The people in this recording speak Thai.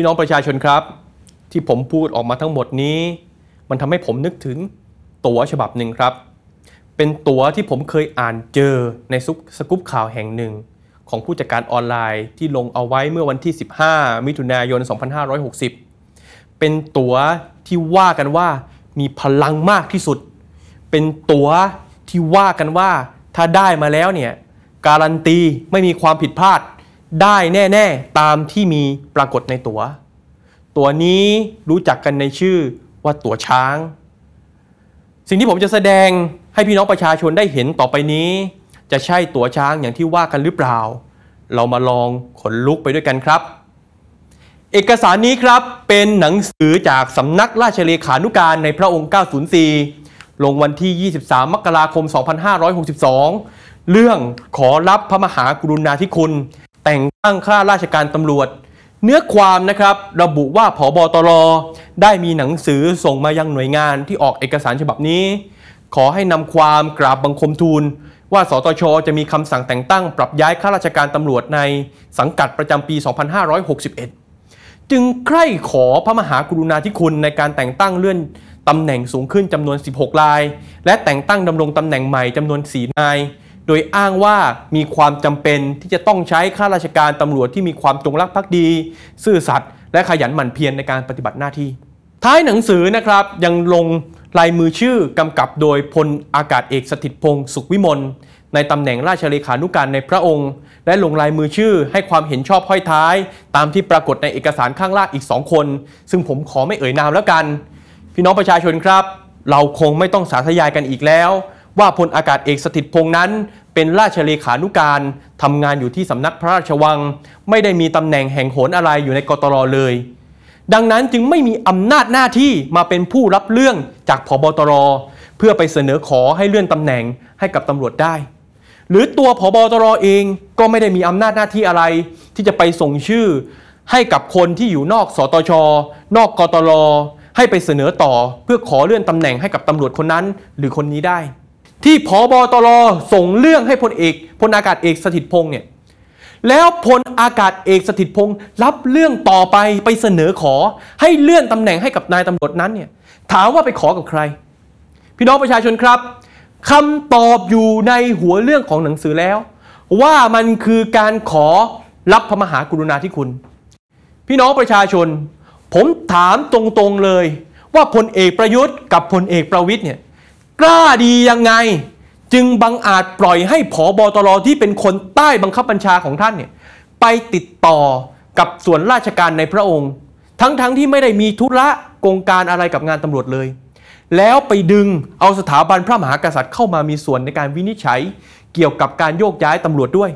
พี่น้องประชาชนครับที่ผมพูดออกมาทั้งหมดนี้ มันทำให้ผมนึกถึงตั๋วฉบับหนึ่งครับ เป็นตั๋วที่ผมเคยอ่านเจอในซุกสกุปข่าวแห่งหนึ่ง ของผู้จัดการออนไลน์ ที่ลงเอาไว้เมื่อวันที่ 15 มิถุนายน 2560 เป็นตั๋วที่ว่ากันว่ามีพลังมากที่สุด เป็นตั๋วที่ว่ากันว่าถ้าได้มาแล้วเนี่ยการันตี ไม่มีความผิดพลาดได้แน่ๆ ตามที่มีปรากฏในตัว๋วตั๋วนี้รู้จักกันในชื่อว่าตั๋วช้าง สิ่งที่ผมจะแสดงให้พี่น้องประชาชนได้เห็นต่อไปนี้ จะใช่ตั๋วช้างอย่างที่ว่ากันหรือเปล่า เรามาลองขนลุกไปด้วยกันครับ เอกสารนี้ครับเป็นหนังสือจากสำนักราชเลขานุการในพระองค์ 904 ลงวันที่ 23 มกราคม 2562 เรื่องขอรับพระมหากรุณาธิคุณแต่งตั้งข้าราชการตำรวจ เนื้อความนะครับระบุว่าผอบอตรได้มีหนังสือส่งมายังหน่วยงานที่ออกเอกสารฉบับนี้ ขอให้นำความกราบบังคมทูลว่าสตชจะมีคำสั่งแต่งตั้งปรับย้ายข้าราชการตำรวจในสังกัดประจำปี 2561 จึงใคร่ขอพระมหากรุณาธิคุณในการแต่งตั้งเลื่อนตำแหน่งสูงขึ้นจำนวน 16 ลาย และแต่งตั้งดำรงตำแหน่งใหม่จำนวน 4 นายโดยอ้างว่ามีความจำเป็นที่จะต้องใช้ข้าราชการตำรวจที่มีความจงรักภักดีซื่อสัตย์และขยันหมั่นเพียรในการปฏิบัติหน้าที่ ท้ายหนังสือนะครับ ยังลงลายมือชื่อกำกับโดยพลอากาศเอกสถิตพงศ์สุขวิมล ในตำแหน่งราชเลขานุการในพระองค์ และลงลายมือชื่อให้ความเห็นชอบห้อยท้าย ตามที่ปรากฏในเอกสารข้างล่างอีกสองคน ซึ่งผมขอไม่เอ่ยนามแล้วกันพี่น้องประชาชนครับ เราคงไม่ต้องสาธยายกันอีกแล้วว่าพลอากาศเอกสถิตพงษ์นั้น เป็นราชเลขานุการทำงานอยู่ที่สำนักพระราชวัง ไม่ได้มีตำแหน่งแห่งโหนอะไรอยู่ในกตรเลย ดังนั้นจึงไม่มีอำนาจหน้าที่มาเป็นผู้รับเรื่องจากผบตรเพื่อไปเสนอขอให้เลื่อนตำแหน่งให้กับตำรวจได้ หรือตัวผบตรเองก็ไม่ได้มีอำนาจหน้าที่อะไรที่จะไปส่งชื่อให้กับคนที่อยู่นอกสตชนอกกตรให้ไปเสนอต่อเพื่อขอเลื่อนตำแหน่งให้กับตำรวจคนนั้นหรือคนนี้ได้ที่ผอบอตรส่งเรื่องให้พลเอกพลอากาศเอก สถิตพงษ์เนี่ยแล้วพลอากาศเอกสถิตพงษ์รับเรื่องต่อไปไปเสนอขอให้เลื่อนตำแหน่งให้กับนายตำรวจนั้นเนี่ยถามว่าไปขอกับใคร พี่น้องประชาชนครับ คำตอบอยู่ในหัวเรื่องของหนังสือแล้ว ว่ามันคือการขอรับพระมหากรุณาธิคุณ พี่น้องประชาชน ผมถามตรงๆเลย ว่าพลเอกประยุทธ์ กับพลเอกประวิทย์เนี่ยกล้าดียังไง จึงบังอาจปล่อยให้ผอบอตรที่เป็นคนใต้บังคับบัญชาของท่านเนี่ยไปติดต่อกับส่วนราชการในพระองค์ ทั้งๆทที่ไม่ได้มีธุระกงการอะไรกับงานตำรวจเลย แล้วไปดึงเอาสถาบันพระมหากษัตริย์เข้ามามีส่วนในการวินิจฉัย เกี่ยวกับการโยกย้ายตำรวจด้วย